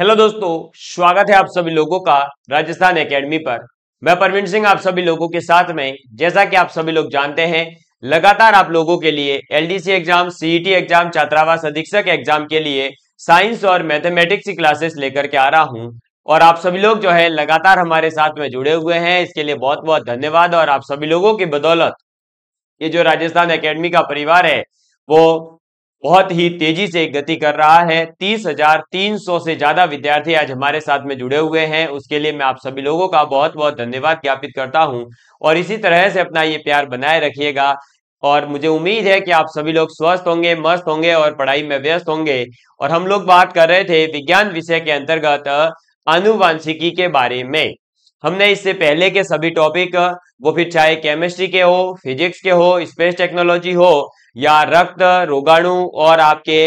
hello दोस्तों स्वागत है आप सभी लोगों का राजस्थान एकेडमी पर मैं परवीन सिंह आप सभी लोगों के साथ में जैसा कि आप सभी लोग जानते हैं लगातार आप लोगों के लिए एलडीसी एग्जाम सीईटी एग्जाम छात्रावास अधीक्षक एग्जाम के लिए साइंस और मैथमेटिक्स की क्लासेस लेकर के आ रहा हूं और आप सभी लोग जो है लगातार हमारे साथ में जुड़े हुए हैं इसके लिए बहुत बहुत धन्यवाद और आप सभी लोगों की बदौलत ये जो राजस्थान अकेडमी का परिवार है वो बहुत ही तेजी से गति कर रहा है तीस हजार तीन सौ से ज्यादा विद्यार्थी आज हमारे साथ में जुड़े हुए हैं उसके लिए मैं आप सभी लोगों का बहुत बहुत धन्यवाद ज्ञापित करता हूं और इसी तरह से अपना ये प्यार बनाए रखिएगा और मुझे उम्मीद है कि आप सभी लोग स्वस्थ होंगे मस्त होंगे और पढ़ाई में व्यस्त होंगे और हम लोग बात कर रहे थे विज्ञान विषय के अंतर्गत अनुवांशिकी के बारे में हमने इससे पहले के सभी टॉपिक वो फिर चाहे केमिस्ट्री के हो फिजिक्स के हो स्पेस टेक्नोलॉजी हो या रक्त रोगाणु और आपके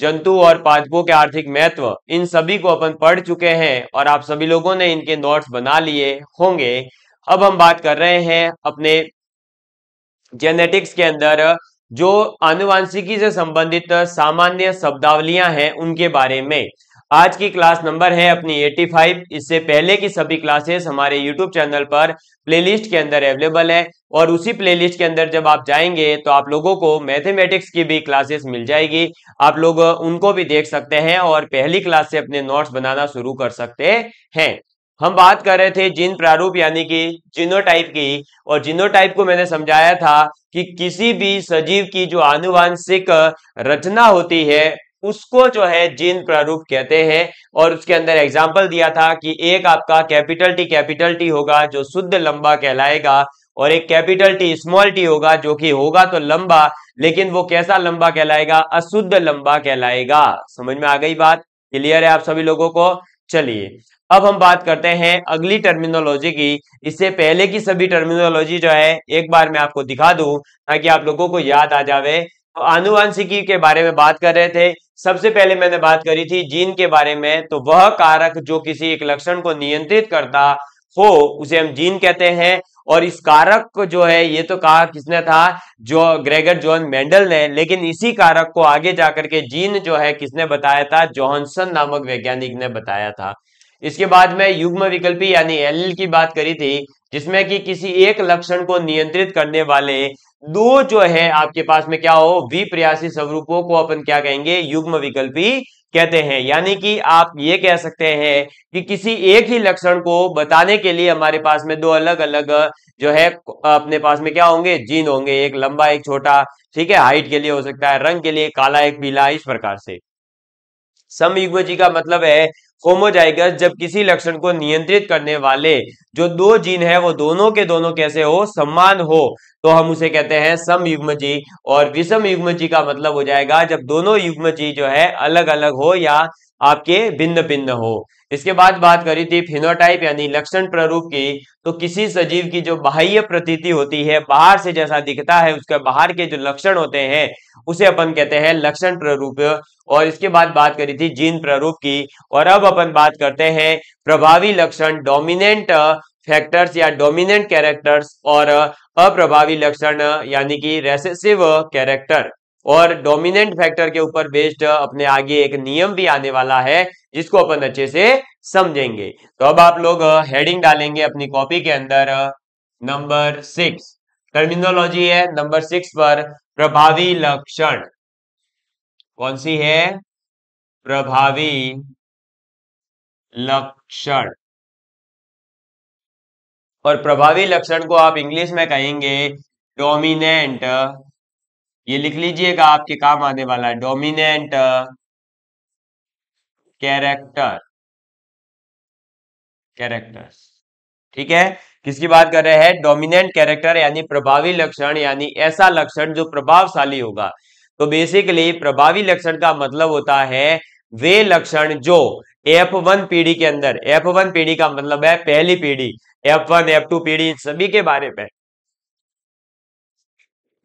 जंतु और पादपों के आर्थिक महत्व इन सभी को अपन पढ़ चुके हैं और आप सभी लोगों ने इनके नोट्स बना लिए होंगे अब हम बात कर रहे हैं अपने जेनेटिक्स के अंदर जो आनुवांशिकी से संबंधित सामान्य शब्दावलियां हैं उनके बारे में आज की क्लास नंबर है अपनी 85 इससे पहले की सभी क्लासेस हमारे यूट्यूब चैनल पर प्लेलिस्ट के अंदर अवेलेबल है और उसी प्लेलिस्ट के अंदर जब आप जाएंगे तो आप लोगों को मैथमेटिक्स की भी क्लासेस मिल जाएगी आप लोग उनको भी देख सकते हैं और पहली क्लास से अपने नोट्स बनाना शुरू कर सकते हैं हम बात कर रहे थे जिन प्रारूप यानी कि जिनोटाइप की और जिनो को मैंने समझाया था कि किसी भी सजीव की जो आनुवांशिक रचना होती है उसको जो है जीन प्रारूप कहते हैं और उसके अंदर एग्जाम्पल दिया था कि एक आपका कैपिटल टी कैपिटल टी होगा जो शुद्ध लंबा कहलाएगा और एक कैपिटल टी स्मॉल टी होगा जो कि होगा तो लंबा लेकिन वो कैसा लंबा कहलाएगा अशुद्ध लंबा कहलाएगा समझ में आ गई बात क्लियर है आप सभी लोगों को चलिए अब हम बात करते हैं अगली टर्मिनोलॉजी की इससे पहले की सभी टर्मिनोलॉजी जो है एक बार मैं आपको दिखा दूं ताकि आप लोगों को याद आ जावे तो आनुवंशिकी के बारे में बात कर रहे थे सबसे पहले मैंने बात करी थी जीन के बारे में तो वह कारक जो किसी एक लक्षण को नियंत्रित करता हो उसे हम जीन कहते हैं और इस कारक को जो है ये तो कहा किसने था जो ग्रेगर जॉन मेंडल ने लेकिन इसी कारक को आगे जाकर के जीन जो है किसने बताया था जॉनसन नामक वैज्ञानिक ने बताया था इसके बाद में युग्म विकल्पी यानी एल की बात करी थी जिसमें कि किसी एक लक्षण को नियंत्रित करने वाले दो जो है आपके पास में क्या हो विप्रयासी स्वरूपों को अपन क्या कहेंगे युग्म विकल्पी कहते हैं यानी कि आप ये कह सकते हैं कि किसी एक ही लक्षण को बताने के लिए हमारे पास में दो अलग अलग जो है अपने पास में क्या होंगे जीन होंगे एक लंबा एक छोटा ठीक है हाइट के लिए हो सकता है रंग के लिए काला एक पीला इस प्रकार से जी का मतलब है होमोजाइगस जब किसी लक्षण को नियंत्रित करने वाले जो दो जीन है वो दोनों के दोनों कैसे हो समान हो तो हम उसे कहते हैं युग्म जी और विषम युग्म जी का मतलब हो जाएगा जब दोनों युग्म जी जो है अलग अलग हो या आपके भिन्न भिन्न हो इसके बाद बात करी थी फिनोटाइप यानी लक्षण प्रारूप की तो किसी सजीव की जो बाह्य प्रतीति होती है बाहर से जैसा दिखता है उसके बाहर के जो लक्षण होते हैं उसे अपन कहते हैं लक्षण प्रारूप और इसके बाद बात करी थी जीन प्रारूप की और अब अपन बात करते हैं प्रभावी लक्षण डोमिनेंट फैक्टर्स या डोमिनेंट कैरेक्टर्स और अप्रभावी लक्षण यानी कि रेसेसिव कैरेक्टर और डोमिनेंट फैक्टर के ऊपर बेस्ड अपने आगे एक नियम भी आने वाला है जिसको अपन अच्छे से समझेंगे तो अब आप लोग हेडिंग डालेंगे अपनी कॉपी के अंदर नंबर सिक्स टर्मिनोलॉजी है नंबर सिक्स पर प्रभावी लक्षण कौन सी है प्रभावी लक्षण और प्रभावी लक्षण को आप इंग्लिश में कहेंगे डोमिनेंट ये लिख लीजिएगा आपके काम आने वाला है डोमिनेंट कैरेक्टर कैरेक्टर्स ठीक है किसकी बात कर रहे हैं डोमिनेंट कैरेक्टर यानी प्रभावी लक्षण यानी ऐसा लक्षण जो प्रभावशाली होगा तो बेसिकली प्रभावी लक्षण का मतलब होता है वे लक्षण जो एफ वन पीढ़ी के अंदर एफ वन पीढ़ी का मतलब है पहली पीढ़ी एफ वन एफ टू पीढ़ी सभी के बारे में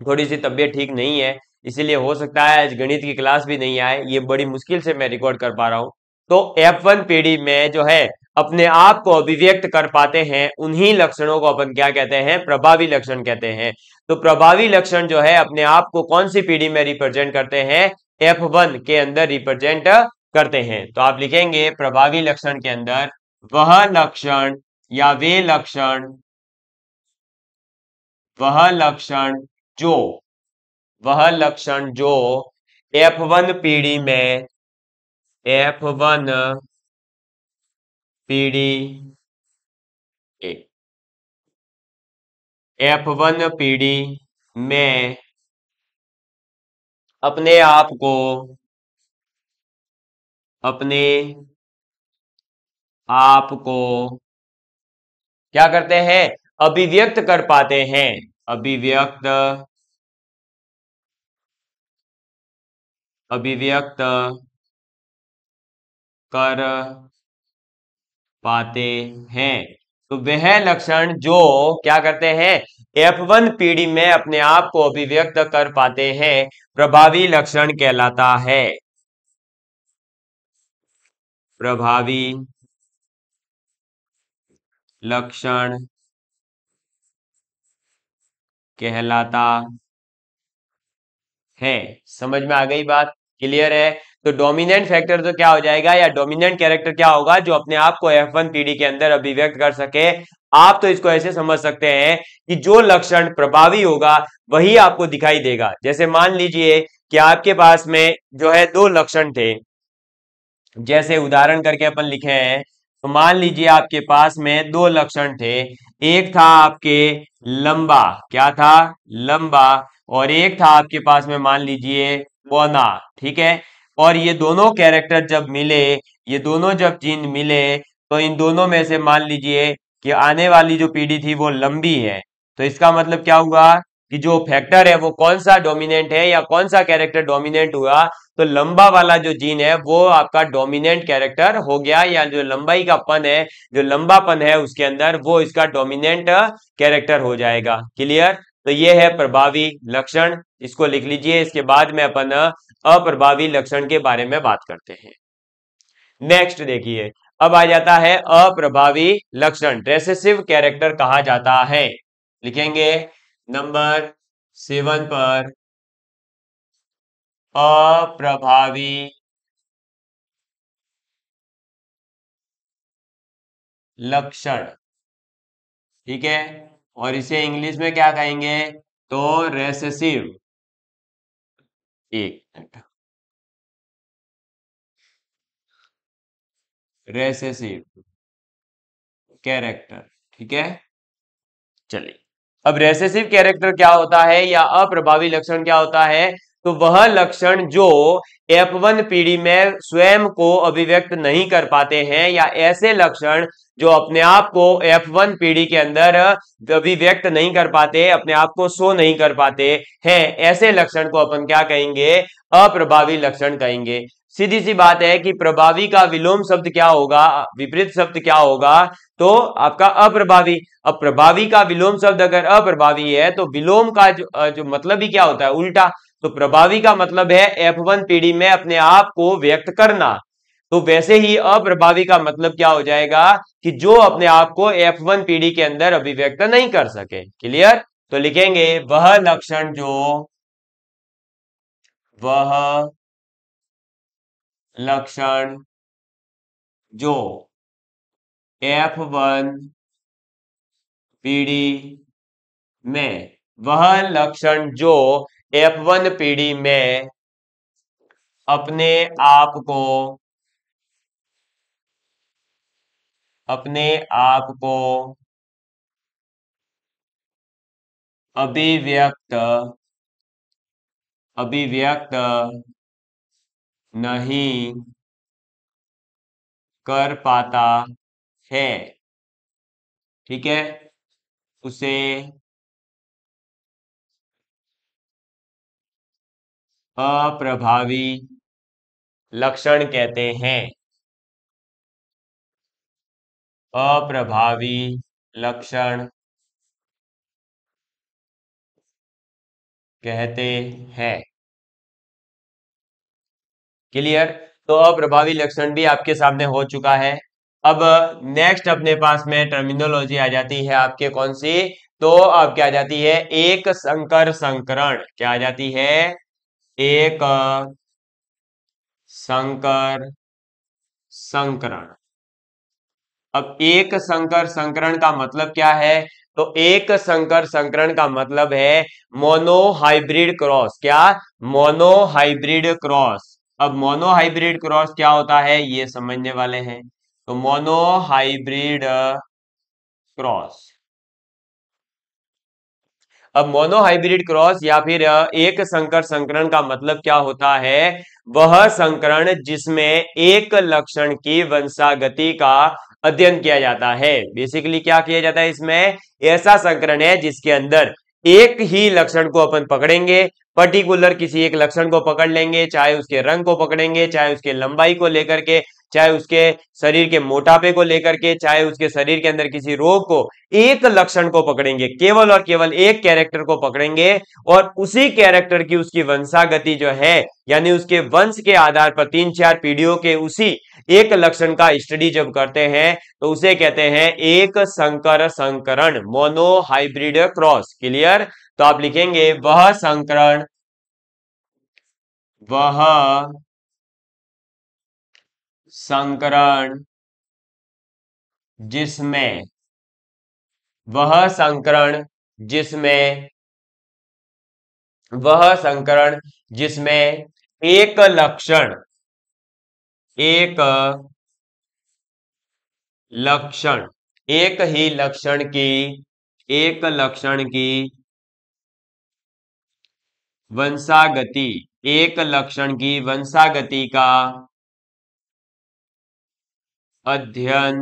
थोड़ी सी तबीयत ठीक नहीं है इसीलिए हो सकता है आज गणित की क्लास भी नहीं आए ये बड़ी मुश्किल से मैं रिकॉर्ड कर पा रहा हूँ तो एफ वन पीढ़ी में जो है अपने आप को अभिव्यक्त कर पाते हैं उन्हीं लक्षणों को अपन क्या कहते हैं प्रभावी लक्षण कहते हैं तो प्रभावी लक्षण जो है अपने आप को कौन सी पीढ़ी में रिप्रेजेंट करते हैं एफ वन के अंदर रिप्रेजेंट करते हैं तो आप लिखेंगे प्रभावी लक्षण के अंदर वह लक्षण या वे लक्षण वह लक्षण जो वह लक्षण जो F1 पीढ़ी में F1 पीढ़ी एफ वन पीढ़ी में अपने आप को अपने आप को क्या करते हैं अभिव्यक्त कर पाते हैं अभिव्यक्त अभिव्यक्त कर पाते हैं तो वह लक्षण जो क्या करते हैं एफ वन पीढ़ी में अपने आप को अभिव्यक्त कर पाते हैं प्रभावी लक्षण कहलाता है प्रभावी लक्षण कहलाता है समझ में आ गई बात क्लियर है तो डोमिनेंट फैक्टर तो क्या हो जाएगा या डोमिनेंट कैरेक्टर क्या होगा जो अपने आप को एफ वन पीढ़ी के अंदर अभिव्यक्त कर सके आप तो इसको ऐसे समझ सकते हैं कि जो लक्षण प्रभावी होगा वही आपको दिखाई देगा जैसे मान लीजिए कि आपके पास में जो है दो लक्षण थे जैसे उदाहरण करके अपन लिखे हैं तो मान लीजिए आपके पास में दो लक्षण थे एक था आपके लंबा क्या था लंबा और एक था आपके पास में मान लीजिए बोना ठीक है और ये दोनों कैरेक्टर जब मिले ये दोनों जब चीन मिले तो इन दोनों में से मान लीजिए कि आने वाली जो पीढ़ी थी वो लंबी है तो इसका मतलब क्या हुआ कि जो फैक्टर है वो कौन सा डोमिनेंट है या कौन सा कैरेक्टर डोमिनेंट हुआ तो लंबा वाला जो जीन है वो आपका डोमिनेंट कैरेक्टर हो गया या जो लंबाई का पन है जो लंबापन है उसके अंदर वो इसका डोमिनेंट कैरेक्टर हो जाएगा क्लियर तो ये है प्रभावी लक्षण इसको लिख लीजिए इसके बाद में अपन अप्रभावी लक्षण के बारे में बात करते हैं नेक्स्ट देखिए अब आ जाता है अप्रभावी लक्षण रेसेसिव कैरेक्टर कहा जाता है लिखेंगे नंबर सेवन पर अप्रभावी लक्षण ठीक है और इसे इंग्लिश में क्या कहेंगे तो रेसेसिव एक मिनट रेसेसिव कैरेक्टर ठीक है चलिए अब रेसेसिव कैरेक्टर क्या होता है या अप्रभावी लक्षण क्या होता है तो वह लक्षण जो एफ वन पीढ़ी में स्वयं को अभिव्यक्त नहीं कर पाते हैं या ऐसे लक्षण जो अपने आप को एफ वन पीढ़ी के अंदर अभिव्यक्त नहीं कर पाते अपने आप को सो नहीं कर पाते हैं ऐसे लक्षण को अपन क्या कहेंगे अप्रभावी लक्षण कहेंगे सीधी सी बात है कि प्रभावी का विलोम शब्द क्या होगा विपरीत शब्द क्या होगा तो आपका अप्रभावी अब प्रभावी का विलोम शब्द अगर अप्रभावी है तो विलोम का जो, जो मतलब ही क्या होता है उल्टा तो प्रभावी का मतलब है एफ वन पीढ़ी में अपने आप को व्यक्त करना तो वैसे ही अप्रभावी का मतलब क्या हो जाएगा कि जो अपने आप को एफ वन पीढ़ी के अंदर अभिव्यक्त नहीं कर सके क्लियर तो लिखेंगे वह लक्षण जो वह लक्षण जो एफ वन पीढ़ी में वह लक्षण जो एफ वन पीढ़ी में अपने आप को अपने आप को अभिव्यक्त अभिव्यक्त नहीं कर पाता है ठीक है उसे अप्रभावी लक्षण कहते हैं अप्रभावी लक्षण कहते हैं क्लियर तो अप्रभावी लक्षण भी आपके सामने हो चुका है अब नेक्स्ट अपने पास में टर्मिनोलॉजी आ जाती है आपके कौन सी तो अब क्या आ जाती है एक संकर संकरण क्या आ जाती है एक संकर संकरण अब एक संकर संकरण का मतलब क्या है तो एक संकर संकरण का मतलब है मोनोहाइब्रिड क्रॉस क्या मोनोहाइब्रिड क्रॉस अब मोनोहाइब्रिड क्रॉस क्या होता है ये समझने वाले हैं तो मोनोहाइब्रिड क्रॉस अब मोनोहाइब्रिड क्रॉस या फिर एक संकर संकरण का मतलब क्या होता है वह संकरण जिसमें एक लक्षण की वंशागति का अध्ययन किया जाता है बेसिकली क्या किया जाता है इसमें ऐसा संकरण है जिसके अंदर एक ही लक्षण को अपन पकड़ेंगे पर्टिकुलर किसी एक लक्षण को पकड़ लेंगे चाहे उसके रंग को पकड़ेंगे चाहे उसके लंबाई को लेकर के चाहे उसके शरीर के मोटापे को लेकर के चाहे उसके शरीर के अंदर किसी रोग को एक लक्षण को पकड़ेंगे केवल और केवल एक कैरेक्टर को पकड़ेंगे और उसी कैरेक्टर की उसकी वंशागति जो है यानी उसके वंश के आधार पर तीन चार पीढ़ियों के उसी एक लक्षण का स्टडी जब करते हैं तो उसे कहते हैं एक संकर संकरण मोनोहाइब्रिड क्रॉस क्लियर तो आप लिखेंगे वह संकरण वह संकरण जिसमें वह संकरण जिसमें वह संकरण जिसमें एक लक्षण एक लक्षण एक ही लक्षण की एक लक्षण की वंशागति एक लक्षण की वंशागति का अध्ययन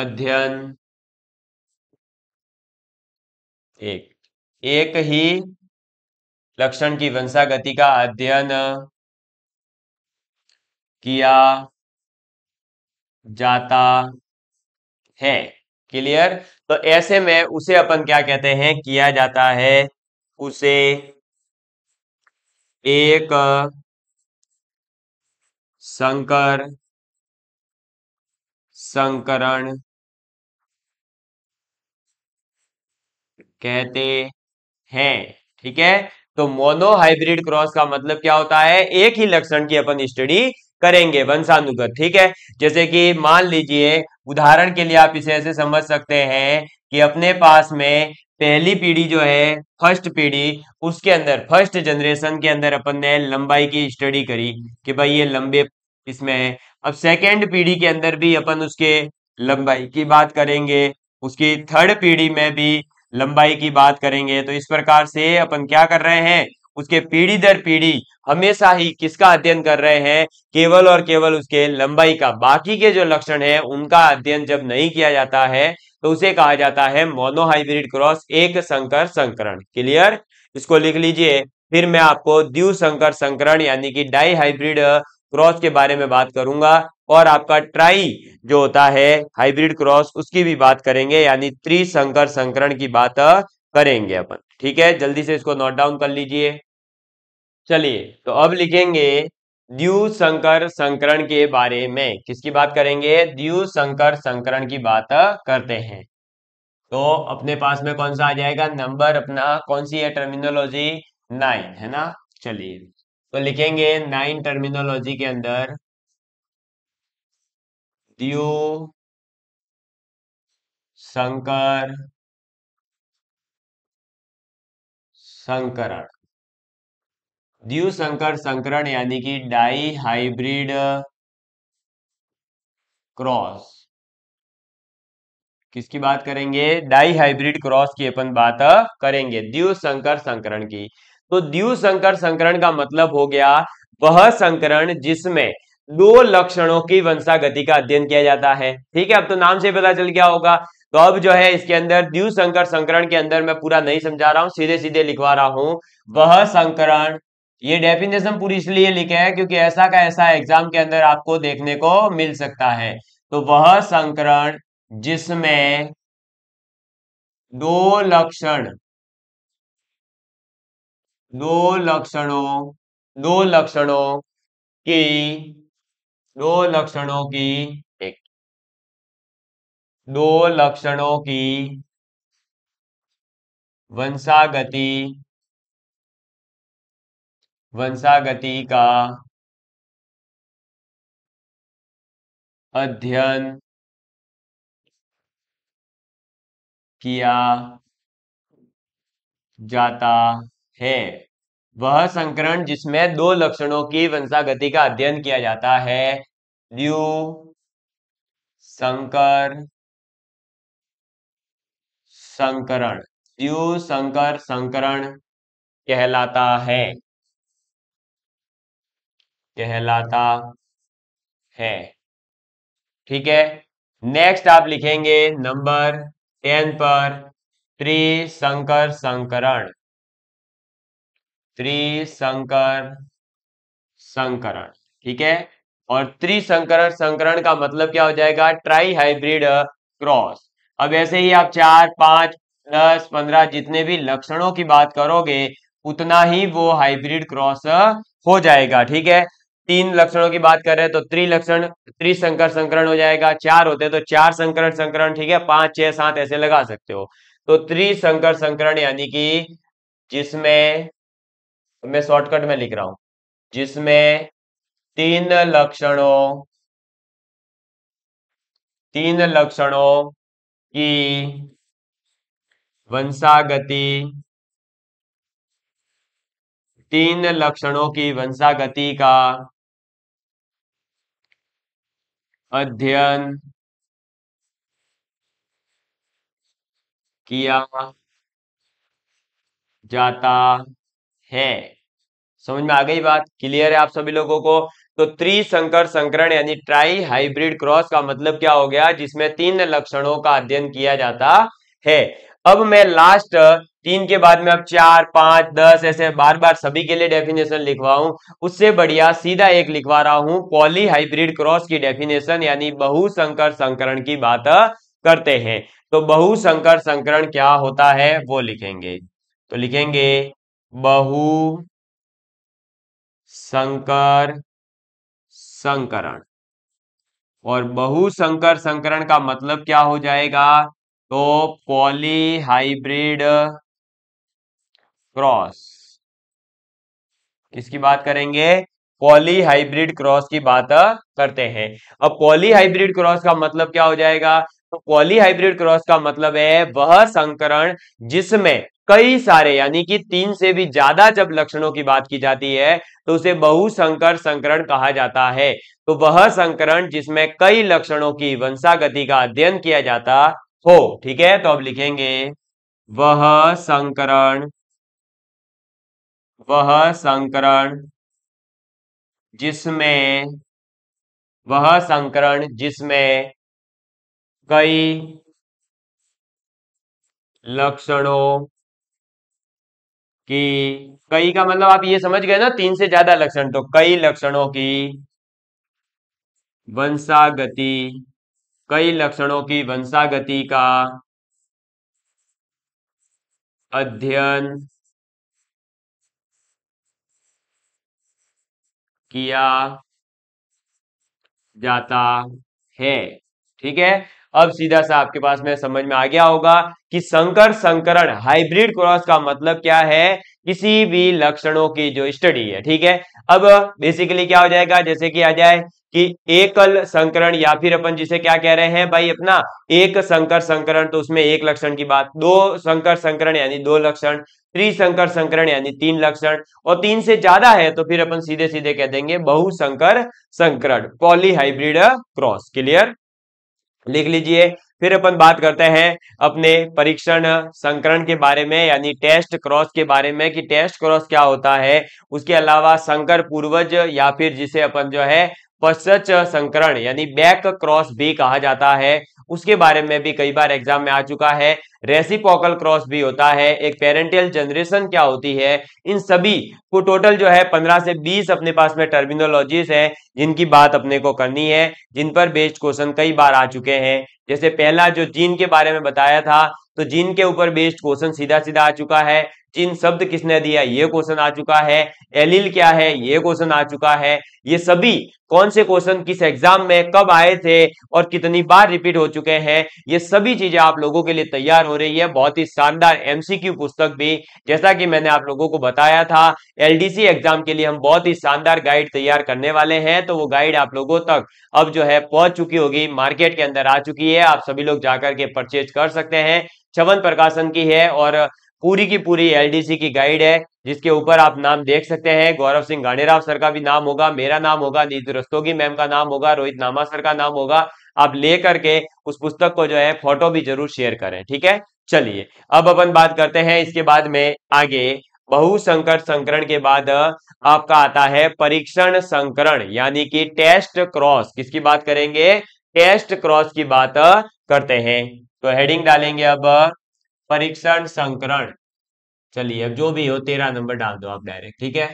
अध्ययन एक एक ही लक्षण की वंशागति का अध्ययन किया जाता है क्लियर तो ऐसे में उसे अपन क्या कहते हैं किया जाता है उसे एक संकर संकरण कहते हैं ठीक है तो मोनोहाइब्रिड क्रॉस का मतलब क्या होता है एक ही लक्षण की अपन स्टडी करेंगे वंशानुगत ठीक है जैसे कि मान लीजिए उदाहरण के लिए आप इसे ऐसे समझ सकते हैं कि अपने पास में पहली पीढ़ी जो है फर्स्ट पीढ़ी उसके अंदर फर्स्ट जनरेशन के अंदर अपन ने लंबाई की स्टडी करी कि भाई ये लंबे इसमें है अब सेकेंड पीढ़ी के अंदर भी अपन उसके लंबाई की बात करेंगे उसकी थर्ड पीढ़ी में भी लंबाई की बात करेंगे तो इस प्रकार से अपन क्या कर रहे हैं उसके पीढ़ी दर पीढ़ी हमेशा ही किसका अध्ययन कर रहे हैं केवल और केवल उसके लंबाई का बाकी के जो लक्षण है उनका अध्ययन जब नहीं किया जाता है तो उसे कहा जाता है मोनोहाइब्रिड क्रॉस एक संकर संकरण क्लियर इसको लिख लीजिए फिर मैं आपको द्यू संकर संकरण यानी कि डाई हाइब्रिड क्रॉस के बारे में बात करूंगा और आपका ट्राई जो होता है हाइब्रिड क्रॉस उसकी भी बात करेंगे यानी त्रिसंकर संकरण की बात करेंगे अपन ठीक है जल्दी से इसको नोट डाउन कर लीजिए चलिए तो अब लिखेंगे द्यू संकर संकरण के बारे में किसकी बात करेंगे द्यू संकर संकरण की बात करते हैं तो अपने पास में कौन सा आ जाएगा नंबर अपना कौन सी है टर्मिनोलॉजी नाइन है ना चलिए तो लिखेंगे नाइन टर्मिनोलॉजी के अंदर द्यू संकर संकरण द्यू संकर संकरण यानी कि डाई हाइब्रिड क्रॉस किसकी बात करेंगे डाई हाइब्रिड क्रॉस की अपन बात करेंगे द्यू संकर संकरण की तो द्यू संकर संकरण का मतलब हो गया वह संकरण जिसमें दो लक्षणों की वंशागति का अध्ययन किया जाता है ठीक है अब तो नाम से पता चल गया होगा तो अब जो है इसके अंदर द्यू संकर संकरण के अंदर मैं पूरा नहीं समझा रहा हूं सीधे सीधे लिखवा रहा हूं वह संकरण ये डेफिनेशन पूरी इसलिए लिखे है क्योंकि ऐसा का ऐसा एग्जाम के अंदर आपको देखने को मिल सकता है तो वह संकरण जिसमें दो लक्षण दो लक्षणों दो लक्षणों की दो लक्षणों की एक दो लक्षणों की वंशागति वंशागति का अध्ययन किया जाता है वह संकरण जिसमें दो लक्षणों की वंशागति का अध्ययन किया जाता है ल्यू संकर संकरण ल्यू संकर संकरण कहलाता है कहलाता है ठीक है नेक्स्ट आप लिखेंगे नंबर टेन पर त्रिसंकर संकरण त्रिसंकर संकरण ठीक है और त्रिसंकरण संकरण का मतलब क्या हो जाएगा ट्राई हाइब्रिड क्रॉस अब ऐसे ही आप चार पांच दस पंद्रह जितने भी लक्षणों की बात करोगे उतना ही वो हाइब्रिड क्रॉस हो जाएगा ठीक है तीन लक्षणों की बात कर रहे हैं तो त्रिलक्षण त्रिसंकर संकरण हो जाएगा चार होते हैं तो चार संकरण संकरण ठीक है पांच छह सात ऐसे लगा सकते हो तो त्रिशंकर संकरण यानी कि जिसमें मैं शॉर्टकट में लिख रहा हूं जिसमें तीन लक्षणों तीन लक्षणों की वंशागति तीन लक्षणों की वंशागति का अध्ययन किया जाता है समझ में आ गई बात क्लियर है आप सभी लोगों को तो त्रिशंकर संकरण यानी ट्राई हाइब्रिड क्रॉस का मतलब क्या हो गया जिसमें तीन लक्षणों का अध्ययन किया जाता है अब मैं लास्ट तीन के बाद में आप चार पांच दस ऐसे बार बार सभी के लिए डेफिनेशन लिखवाऊं उससे बढ़िया सीधा एक लिखवा रहा हूं पॉली हाइब्रिड क्रॉस की डेफिनेशन यानी बहुसंकर संकरण की बात करते हैं तो बहुसंकर संकरण क्या होता है वो लिखेंगे तो लिखेंगे बहु संकर संकरण और बहुसंकर संकरण का मतलब क्या हो जाएगा तो पॉली हाइब्रिड क्रॉस किसकी बात करेंगे पॉली हाइब्रिड क्रॉस की बात करते हैं अब पॉली हाइब्रिड क्रॉस का मतलब क्या हो जाएगा तो पॉली हाइब्रिड क्रॉस का मतलब है वह संकरण जिसमें कई सारे यानी कि तीन से भी ज्यादा जब लक्षणों की बात की जाती है तो उसे बहुसंकर संकरण कहा जाता है तो वह संकरण जिसमें कई लक्षणों की वंशागति का अध्ययन किया जाता हो ठीक है तो अब लिखेंगे वह संकरण वह संकरण जिसमें वह संकरण जिसमें कई लक्षणों की कई का मतलब आप ये समझ गए ना तीन से ज्यादा लक्षण तो कई लक्षणों की वंशागति कई लक्षणों की वंशागति का अध्ययन किया जाता है ठीक है अब सीधा सा आपके पास में समझ में आ गया होगा कि संकर संकरण हाइब्रिड क्रॉस का मतलब क्या है किसी भी लक्षणों की जो स्टडी है ठीक है अब बेसिकली क्या हो जाएगा जैसे कि आ जाए कि एकल संकरण या फिर अपन जिसे क्या कह रहे हैं भाई अपना एक संकर संकरण तो उसमें एक लक्षण की बात दो संकर संकरण यानी दो लक्षण त्रिसंकर संकरण यानी तीन लक्षण और तीन से ज्यादा है तो फिर अपन सीधे सीधे कह देंगे बहुसंकर संकरण पॉलीहाइब्रिड क्रॉस क्लियर लिख लीजिए फिर अपन बात करते हैं अपने परीक्षण संकरण के बारे में यानी टेस्ट क्रॉस के बारे में कि टेस्ट क्रॉस क्या होता है उसके अलावा संकर पूर्वज या फिर जिसे अपन जो है पश्चच संकरण यानी बैक क्रॉस भी कहा जाता है उसके बारे में भी कई बार एग्जाम में आ चुका है रेसिपोकल क्रॉस भी होता है एक पेरेंटियल जनरेशन क्या होती है इन सभी को टोटल जो है 15 से 20 अपने पास में टर्मिनोलॉजीज है जिनकी बात अपने को करनी है जिन पर बेस्ड क्वेश्चन कई बार आ चुके हैं जैसे पहला जो जीन के बारे में बताया था तो जीन के ऊपर बेस्ड क्वेश्चन सीधा सीधा आ चुका है चिन्ह शब्द किसने दिया ये क्वेश्चन आ चुका है एलिल क्या है ये क्वेश्चन आ चुका है ये सभी कौन से क्वेश्चन किस एग्जाम में कब आए थे और कितनी बार रिपीट हो चुके हैं ये सभी चीजें आप लोगों के लिए तैयार हो रही है बहुत ही शानदार एमसीक्यू पुस्तक भी जैसा कि मैंने आप लोगों को बताया था एलडीसी एग्जाम के लिए हम बहुत ही शानदार गाइड तैयार करने वाले हैं तो वो गाइड आप लोगों तक अब जो है पहुंच चुकी होगी मार्केट के अंदर आ चुकी है आप सभी लोग जाकर के परचेज कर सकते हैं छवन प्रकाशन की है और पूरी की पूरी एलडीसी की गाइड है जिसके ऊपर आप नाम देख सकते हैं गौरव सिंह गांडेराव सर का भी नाम होगा मेरा नाम होगा नीत रस्तोगी मैम का नाम होगा रोहित नामा सर का नाम होगा आप ले करके उस पुस्तक को जो है फोटो भी जरूर शेयर करें ठीक है चलिए अब अपन बात करते हैं इसके बाद में आगे बहुसंकट संकरण के बाद आपका आता है परीक्षण संकरण यानी कि टेस्ट क्रॉस किसकी बात करेंगे टेस्ट क्रॉस की बात करते हैं तो हेडिंग डालेंगे अब परीक्षण संकरण चलिए अब जो भी हो तेरा नंबर डाल दो आप डायरेक्ट ठीक है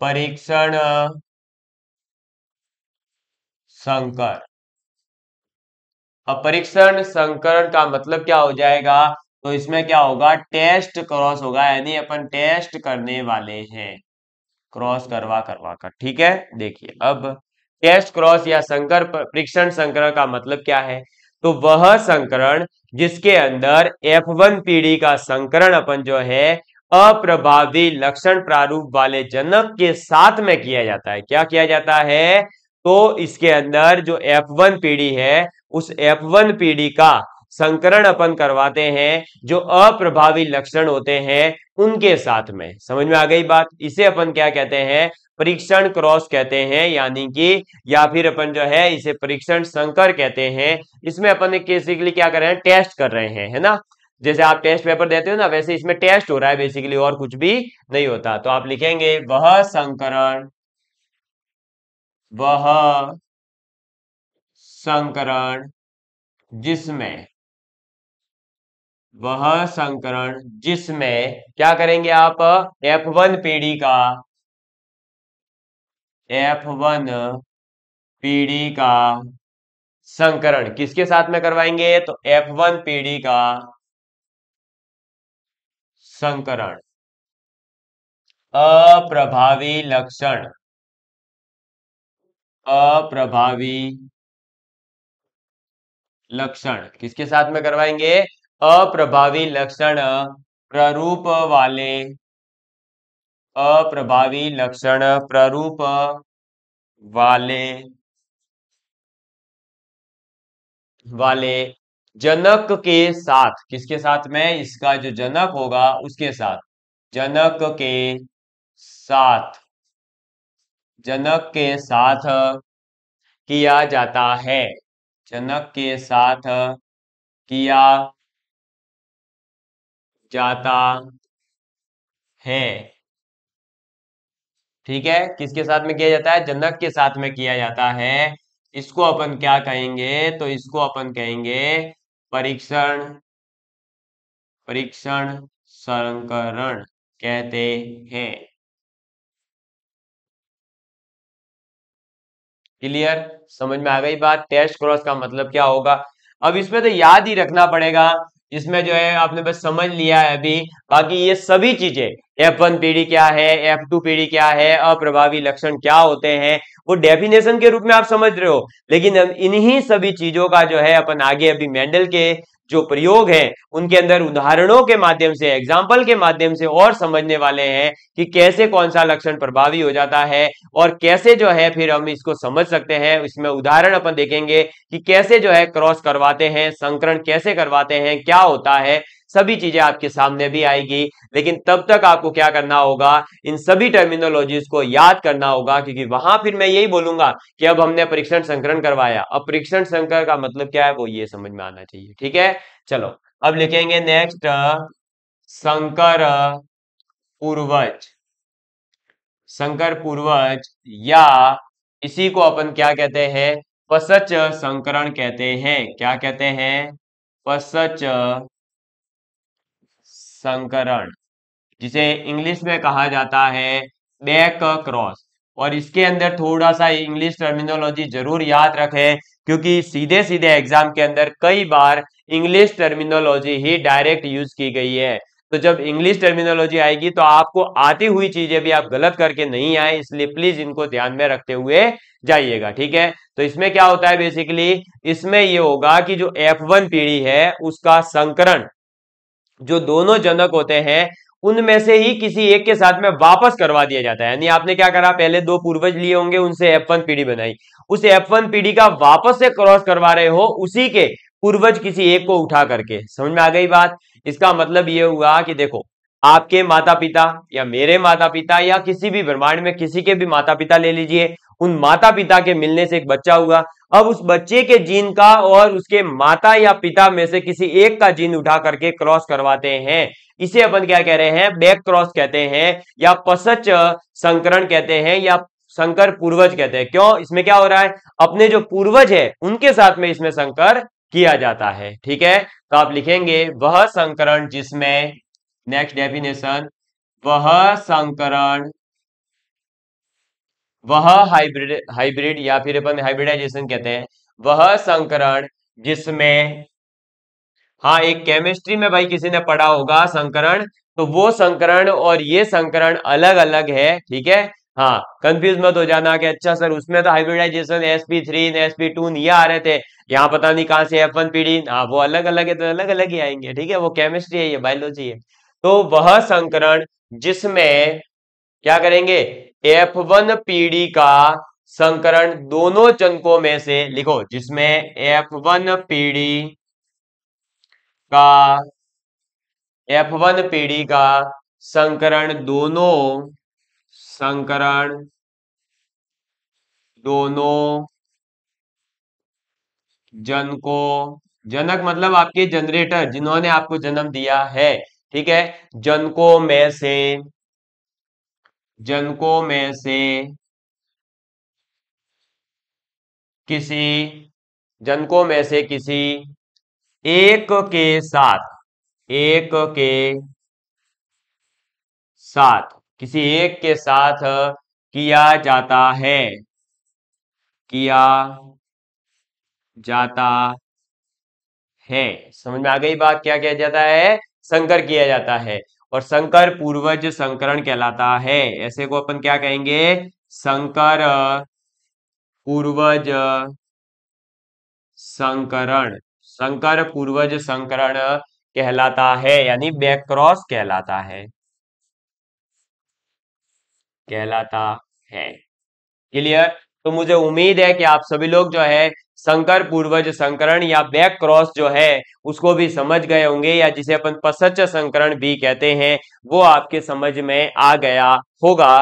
परीक्षण संकर अब परीक्षण संकरण का मतलब क्या हो जाएगा तो इसमें क्या होगा टेस्ट क्रॉस होगा यानी अपन टेस्ट करने वाले हैं क्रॉस करवा करवा कर ठीक है देखिए अब टेस्ट क्रॉस या संकर परीक्षण संकरण का मतलब क्या है तो वह संकरण जिसके अंदर एफ वन पीढ़ी का संकरण अपन जो है अप्रभावी लक्षण प्रारूप वाले जनक के साथ में किया जाता है क्या किया जाता है तो इसके अंदर जो एफ वन पीढ़ी है उस एफ वन पीढ़ी का संकरण अपन करवाते हैं जो अप्रभावी लक्षण होते हैं उनके साथ में समझ में आ गई बात इसे अपन क्या कहते हैं परीक्षण क्रॉस कहते हैं यानी कि या फिर अपन जो है इसे परीक्षण संकर कहते हैं इसमें अपन बेसिकली क्या कर रहे हैं टेस्ट कर रहे हैं है ना जैसे आप टेस्ट पेपर देते हो ना वैसे इसमें टेस्ट हो रहा है बेसिकली और कुछ भी नहीं होता तो आप लिखेंगे वह संकरण वह संकरण जिसमें वह संकरण जिसमें क्या करेंगे आप F1 पीढ़ी का एफ वन पीढ़ी का संकरण किसके साथ में करवाएंगे तो एफ वन पीढ़ी का संकरण अप्रभावी लक्षण अप्रभावी लक्षण किसके साथ में करवाएंगे अप्रभावी लक्षण प्ररूप वाले अप्रभावी लक्षण प्रारूप वाले वाले जनक के साथ किसके साथ में इसका जो जनक होगा उसके साथ जनक के साथ जनक के साथ किया जाता है जनक के साथ किया जाता है ठीक है किसके साथ में किया जाता है जनक के साथ में किया जाता है इसको अपन क्या कहेंगे तो इसको अपन कहेंगे परीक्षण परीक्षण संकरण कहते हैं क्लियर समझ में आ गई बात टेस्ट क्रॉस का मतलब क्या होगा अब इसमें तो याद ही रखना पड़ेगा जिसमें जो है आपने बस समझ लिया है अभी बाकी ये सभी चीजें एफ वन पीढ़ी क्या है एफ टू पीढ़ी क्या है अप्रभावी लक्षण क्या होते हैं वो डेफिनेशन के रूप में आप समझ रहे हो लेकिन इन्हीं सभी चीजों का जो है अपन आगे अभी मेंडल के जो प्रयोग हैं उनके अंदर उदाहरणों के माध्यम से एग्जाम्पल के माध्यम से और समझने वाले हैं कि कैसे कौन सा लक्षण प्रभावी हो जाता है और कैसे जो है फिर हम इसको समझ सकते हैं इसमें उदाहरण अपन देखेंगे कि कैसे जो है क्रॉस करवाते हैं संकरण कैसे करवाते हैं क्या होता है सभी चीजें आपके सामने भी आएगी लेकिन तब तक आपको क्या करना होगा इन सभी टर्मिनोलॉजीज को याद करना होगा क्योंकि वहां फिर मैं यही बोलूंगा कि अब हमने परीक्षण संकरण करवाया अब परीक्षण संकर का मतलब क्या है वो ये समझ में आना चाहिए ठीक है चलो अब लिखेंगे नेक्स्ट संकर पूर्वज संकर पूर्वज या इसी को अपन क्या कहते हैं पसच संकरण कहते हैं क्या कहते हैं पसच संकरण जिसे इंग्लिश में कहा जाता है बैक क्रॉस और इसके अंदर थोड़ा सा इंग्लिश टर्मिनोलॉजी जरूर याद रखें क्योंकि सीधे सीधे एग्जाम के अंदर कई बार इंग्लिश टर्मिनोलॉजी ही डायरेक्ट यूज की गई है तो जब इंग्लिश टर्मिनोलॉजी आएगी तो आपको आती हुई चीजें भी आप गलत करके नहीं आए इसलिए प्लीज इनको ध्यान में रखते हुए जाइएगा ठीक है तो इसमें क्या होता है बेसिकली इसमें ये होगा कि जो F1 पीढ़ी है उसका संकरण जो दोनों जनक होते हैं उनमें से ही किसी एक के साथ में वापस करवा दिया जाता है यानी आपने क्या करा पहले दो पूर्वज लिए होंगे उनसे एफ वन पीढ़ी बनाई उस एफ वन पीढ़ी का वापस से क्रॉस करवा रहे हो उसी के पूर्वज किसी एक को उठा करके समझ में आ गई बात इसका मतलब ये हुआ कि देखो आपके माता पिता या मेरे माता पिता या किसी भी ब्रह्मांड में किसी के भी माता पिता ले लीजिए उन माता पिता के मिलने से एक बच्चा हुआ अब उस बच्चे के जीन का और उसके माता या पिता में से किसी एक का जीन उठा करके क्रॉस करवाते हैं इसे अपन क्या कह रहे हैं बैक क्रॉस कहते हैं या पसच संकरण कहते हैं या संकर पूर्वज कहते हैं क्यों इसमें क्या हो रहा है अपने जो पूर्वज है उनके साथ में इसमें संकर किया जाता है ठीक है तो आप लिखेंगे वह संकरण जिसमें नेक्स्ट डेफिनेशन वह संकरण वह हाइब्रिड हाइब्रिड या फिर अपन हाइब्रिडाइजेशन कहते हैं वह संकरण जिसमें हाँ एक केमिस्ट्री में भाई किसी ने पढ़ा होगा संकरण तो वो संकरण और ये संकरण अलग अलग है ठीक है हाँ कंफ्यूज मत हो जाना कि अच्छा सर उसमें तो hybridisation S P three S P two ये आ रहे थे यहाँ पता नहीं कहाँ से एफ वन हाँ वो अलग अलग है तो अलग अलग ही आएंगे ठीक है वो केमिस्ट्री है ये बायोलॉजी है तो वह संकरण जिसमें क्या करेंगे एफ वन पीढ़ी का संकरण दोनों चंकों में से लिखो जिसमें एफ वन पीढ़ी का एफ वन पीढ़ी का संकरण दोनों संकरण दोनों जन को जनक मतलब आपके जनरेटर जिन्होंने आपको जन्म दिया है ठीक है जनकों में से जनकों में से किसी जनकों में से किसी एक के साथ एक के साथ किसी एक के साथ किया जाता है किया जाता है समझ में आ गई बात क्या किया जाता है संकर किया जाता है और संकर पूर्वज संकरण कहलाता है ऐसे को अपन क्या कहेंगे संकर पूर्वज संकरण संकर पूर्वज संकरण कहलाता है यानी बैकक्रॉस कहलाता है कहलाता है क्लियर तो मुझे उम्मीद है कि आप सभी लोग जो है संकर पूर्वज संकरण या बैक क्रॉस जो है उसको भी समझ गए होंगे या जिसे अपन पसच संकरण भी कहते हैं वो आपके समझ में आ गया होगा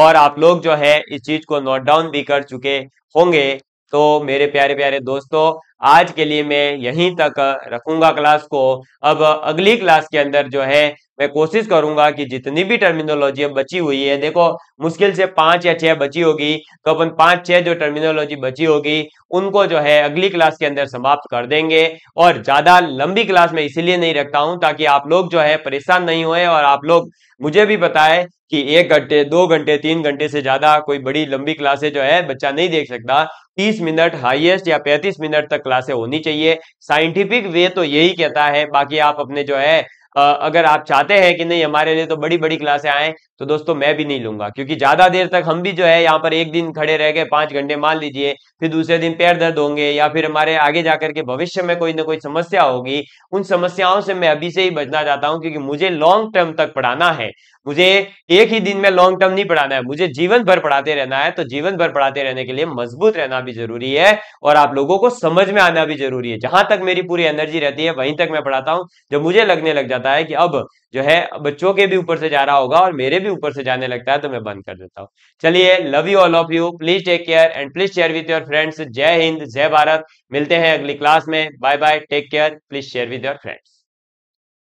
और आप लोग जो है इस चीज को नोट डाउन भी कर चुके होंगे तो मेरे प्यारे प्यारे दोस्तों आज के लिए मैं यहीं तक रखूंगा क्लास को अब अगली क्लास के अंदर जो है मैं कोशिश करूंगा कि जितनी भी टर्मिनोलॉजी बची हुई है देखो मुश्किल से पांच या छह बची होगी तो अपन पांच छह जो टर्मिनोलॉजी बची होगी उनको जो है अगली क्लास के अंदर समाप्त कर देंगे और ज्यादा लंबी क्लास में इसीलिए नहीं रखता हूं ताकि आप लोग जो है परेशान नहीं हुए और आप लोग मुझे भी बताए कि एक घंटे दो घंटे तीन घंटे से ज्यादा कोई बड़ी लंबी क्लासे जो है बच्चा नहीं देख सकता तीस मिनट हाइएस्ट या पैंतीस मिनट तक क्लासे होनी चाहिए साइंटिफिक वे तो यही कहता है बाकी आप अपने जो है अगर आप चाहते हैं कि नहीं हमारे लिए तो बड़ी बड़ी क्लासें आए तो दोस्तों मैं भी नहीं लूंगा क्योंकि ज्यादा देर तक हम भी जो है यहाँ पर एक दिन खड़े रह गए पांच घंटे मान लीजिए फिर दूसरे दिन पैर दर्द होंगे या फिर हमारे आगे जाकर के भविष्य में कोई ना कोई समस्या होगी उन समस्याओं से मैं अभी से ही बचना चाहता हूँ क्योंकि मुझे लॉन्ग टर्म तक पढ़ाना है मुझे एक ही दिन में लॉन्ग टर्म नहीं पढ़ाना है मुझे जीवन भर पढ़ाते रहना है तो जीवन भर पढ़ाते रहने के लिए मजबूत रहना भी जरूरी है और आप लोगों को समझ में आना भी जरूरी है जहां तक मेरी पूरी एनर्जी रहती है वहीं तक मैं पढ़ाता हूँ जब मुझे लगने लग जाता जाता है कि अब जो है बच्चों के भी ऊपर से जा रहा होगा और मेरे भी ऊपर से जाने लगता है तो मैं बंद कर देता हूँ चलिए love you all of you please take care and please share with your friends जय हिंद जय भारत मिलते हैं अगली क्लास में bye bye take care please share with your friends